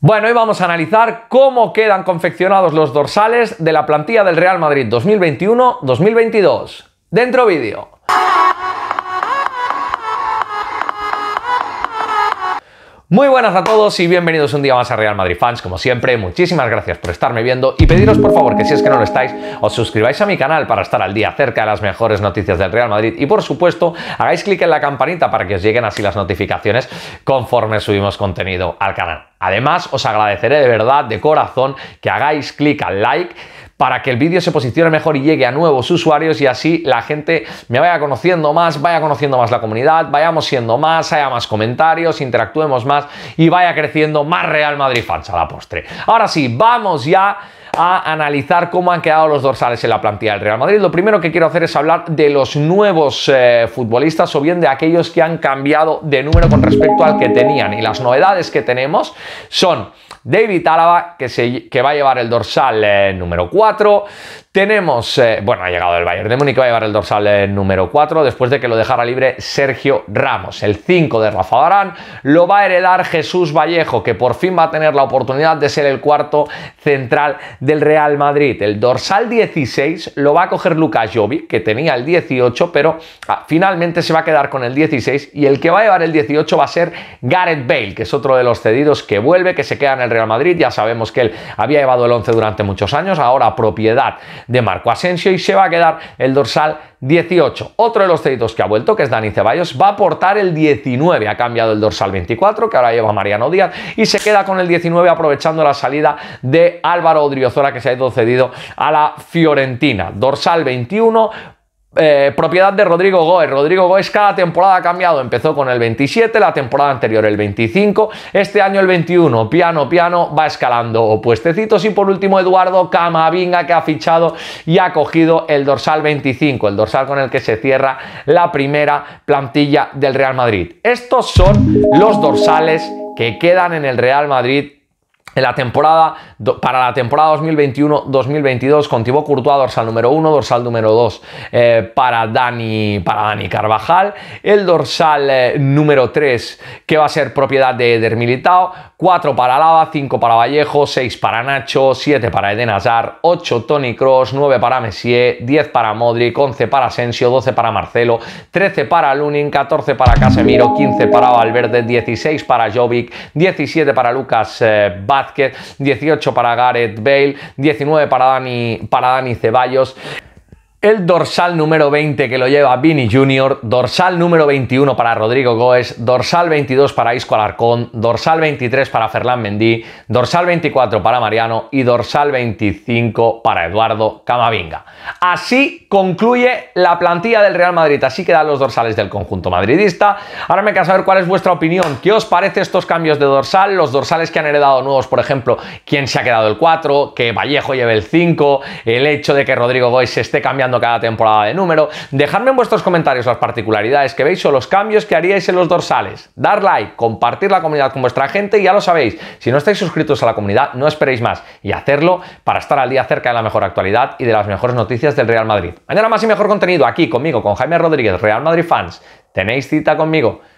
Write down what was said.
Bueno, hoy vamos a analizar cómo quedan confeccionados los dorsales de la plantilla del Real Madrid 2021-2022. Dentro vídeo. Muy buenas a todos y bienvenidos un día más a Real Madrid Fans. Como siempre, muchísimas gracias por estarme viendo y pediros por favor que si es que no lo estáis, os suscribáis a mi canal para estar al día cerca de las mejores noticias del Real Madrid y por supuesto, hagáis clic en la campanita para que os lleguen así las notificaciones conforme subimos contenido al canal. Además, os agradeceré de verdad, de corazón, que hagáis clic al like para que el vídeo se posicione mejor y llegue a nuevos usuarios y así la gente me vaya conociendo más, vaya conociendo más la comunidad, vayamos siendo más, haya más comentarios, interactuemos más y vaya creciendo más Real Madrid fans la postre. Ahora sí, vamos ya a analizar cómo han quedado los dorsales en la plantilla del Real Madrid. Lo primero que quiero hacer es hablar de los nuevos eh, futbolistas o bien de aquellos que han cambiado de número con respecto al que tenían. Y las novedades que tenemos son David Álava, que, se, que va a llevar el dorsal eh, número 4. Tenemos, eh, bueno, ha llegado el Bayern de Múnich, va a llevar el dorsal número 4, después de que lo dejara libre Sergio Ramos. El 5 de Rafa Barán lo va a heredar Jesús Vallejo, que por fin va a tener la oportunidad de ser el cuarto central de del Real Madrid. El dorsal 16 lo va a coger Lucas Jovic, que tenía el 18, pero ah, finalmente se va a quedar con el 16 y el que va a llevar el 18 va a ser Gareth Bale, que es otro de los cedidos que vuelve, que se queda en el Real Madrid. Ya sabemos que él había llevado el 11 durante muchos años, ahora propiedad de Marco Asensio y se va a quedar el dorsal 18. Otro de los cedidos que ha vuelto, que es Dani Ceballos, va a aportar el 19. Ha cambiado el dorsal 24, que ahora lleva Mariano Díaz, y se queda con el 19 aprovechando la salida de Álvaro Odriozola, que se ha ido cedido a la Fiorentina. Dorsal 21 eh, propiedad de Rodrigo Goes. Rodrigo Goes cada temporada ha cambiado. Empezó con el 27, la temporada anterior el 25, este año el 21. Piano, piano, va escalando o puestecitos. Y por último, Eduardo Camavinga, que ha fichado y ha cogido el dorsal 25, el dorsal con el que se cierra la primera plantilla del Real Madrid. Estos son los dorsales que quedan en el Real Madrid la temporada, para la temporada 2021-2022 contigo Thibaut Courtois, dorsal número 1, dorsal número 2 eh, para, Dani, para Dani Carvajal, el dorsal eh, número 3 que va a ser propiedad de Eder Militao, 4 para Lava, 5 para Vallejo, 6 para Nacho, 7 para Eden Hazard, 8 Tony Cross, 9 para Messier, 10 para Modric, 11 para Asensio, 12 para Marcelo, 13 para Lunin, 14 para Casemiro, 15 para Valverde, 16 para Jovic, 17 para Lucas Bat. Eh, 18 para Gareth Bale, 19 para Dani, para Dani Ceballos. El dorsal número 20 que lo lleva Vini Jr., dorsal número 21 para Rodrigo Goes, dorsal 22 para Isco Alarcón, dorsal 23 para Fernán Mendí, dorsal 24 para Mariano y dorsal 25 para Eduardo Camavinga. Así concluye la plantilla del Real Madrid, así quedan los dorsales del conjunto madridista. Ahora me queda saber cuál es vuestra opinión, qué os parece estos cambios de dorsal, los dorsales que han heredado nuevos, por ejemplo, quién se ha quedado el 4, que Vallejo lleve el 5, el hecho de que Rodrigo Goes se esté cambiando cada temporada de número. Dejadme en vuestros comentarios las particularidades que veis o los cambios que haríais en los dorsales. Dar like, compartir la comunidad con vuestra gente y ya lo sabéis. Si no estáis suscritos a la comunidad, no esperéis más y hacerlo para estar al día cerca de la mejor actualidad y de las mejores noticias del Real Madrid. Mañana más y mejor contenido aquí conmigo, con Jaime Rodríguez, Real Madrid Fans. Tenéis cita conmigo.